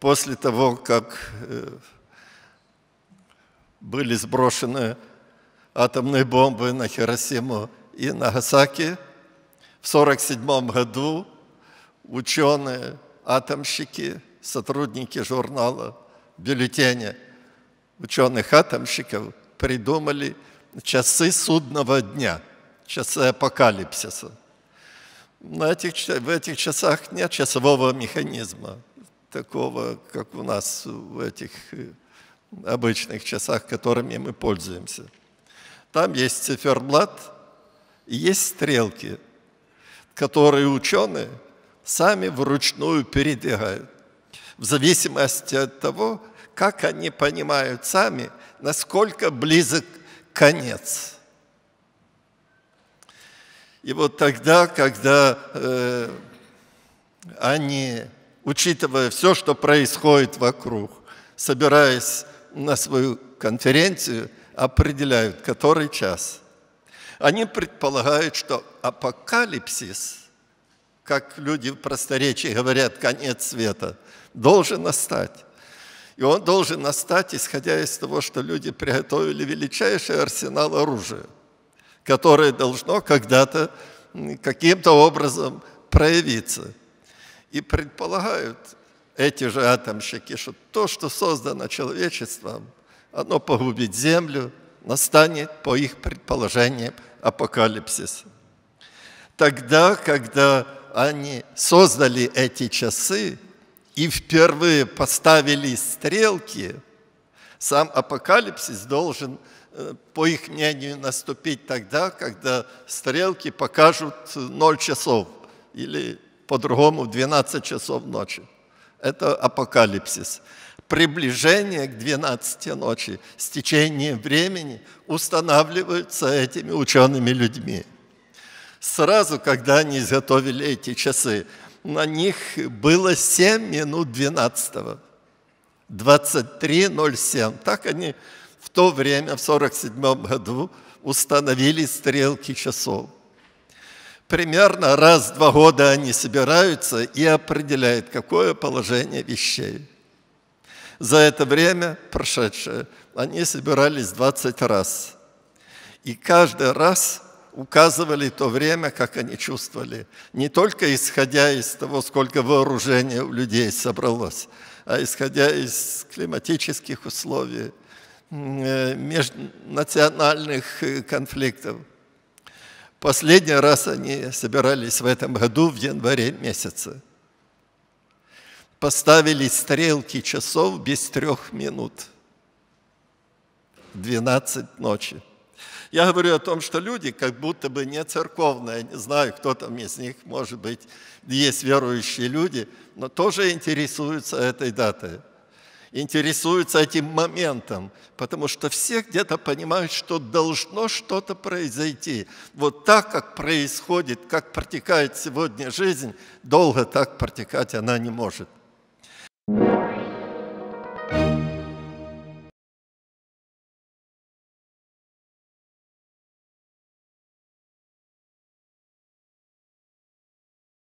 после того, как э, были сброшены атомные бомбы на Хиросиму и Нагасаки, в 1947 году ученые, атомщики, сотрудники журнала «Бюллетени» ученых-атомщиков придумали часы судного дня, часы апокалипсиса. На этих, в этих часах нет часового механизма такого, как у нас в этих э, обычных часах, которыми мы пользуемся. Там есть циферблат и есть стрелки, которые ученые сами вручную передвигают. В зависимости от того, как они понимают сами, насколько близок конец. И вот тогда, когда э, они учитывая все, что происходит вокруг, собираясь на свою конференцию, определяют, который час. Они предполагают, что апокалипсис, как люди в просторечии говорят, конец света, должен настать. И он должен настать, исходя из того, что люди приготовили величайший арсенал оружия, которое должно когда-то каким-то образом проявиться – и предполагают эти же атомщики, что то, что создано человечеством, оно погубит землю, настанет по их предположениям апокалипсис. Тогда, когда они создали эти часы и впервые поставили стрелки, сам апокалипсис должен, э, по их мнению, наступить тогда, когда стрелки покажут 0 часов или по-другому в 12 часов ночи. Это апокалипсис. Приближение к 12 ночи с течением времени устанавливаются этими учеными людьми. Сразу, когда они изготовили эти часы, на них было 7 минут 12. 23.07. Так они в то время, в 1947 году, установили стрелки часов примерно раз в два года они собираются и определяют, какое положение вещей. За это время, прошедшее, они собирались 20 раз. И каждый раз указывали то время, как они чувствовали, не только исходя из того, сколько вооружения у людей собралось, а исходя из климатических условий, э, межнациональных э, конфликтов – Последний раз они собирались в этом году в январе месяце. Поставили стрелки часов без трех минут. 12 ночи. Я говорю о том, что люди как будто бы не церковные, не знаю, кто там из них, может быть, есть верующие люди, но тоже интересуются этой датой интересуются этим моментом, потому что все где-то понимают, что должно что-то произойти. Вот так, как происходит, как протекает сегодня жизнь, долго так протекать она не может.